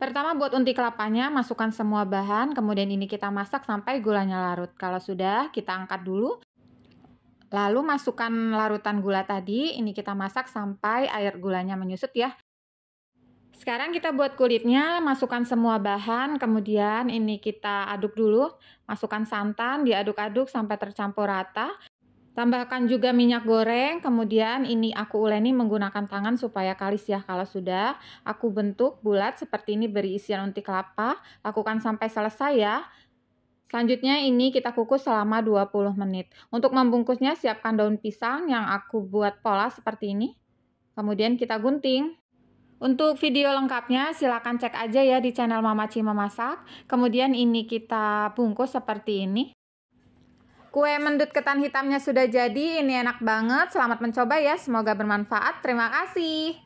Pertama buat unti kelapanya, masukkan semua bahan, kemudian ini kita masak sampai gulanya larut. Kalau sudah, kita angkat dulu. Lalu masukkan larutan gula tadi, ini kita masak sampai air gulanya menyusut ya. Sekarang kita buat kulitnya, masukkan semua bahan, kemudian ini kita aduk dulu. Masukkan santan, diaduk-aduk sampai tercampur rata. Tambahkan juga minyak goreng, kemudian ini aku uleni menggunakan tangan supaya kalis ya kalau sudah. Aku bentuk bulat seperti ini beri isian unti kelapa, lakukan sampai selesai ya. Selanjutnya ini kita kukus selama 20 menit. Untuk membungkusnya siapkan daun pisang yang aku buat pola seperti ini. Kemudian kita gunting. Untuk video lengkapnya silahkan cek aja ya di channel Mama Cima Masak. Kemudian ini kita bungkus seperti ini. Kue mendut ketan hitamnya sudah jadi, ini enak banget. Selamat mencoba ya, semoga bermanfaat. Terima kasih.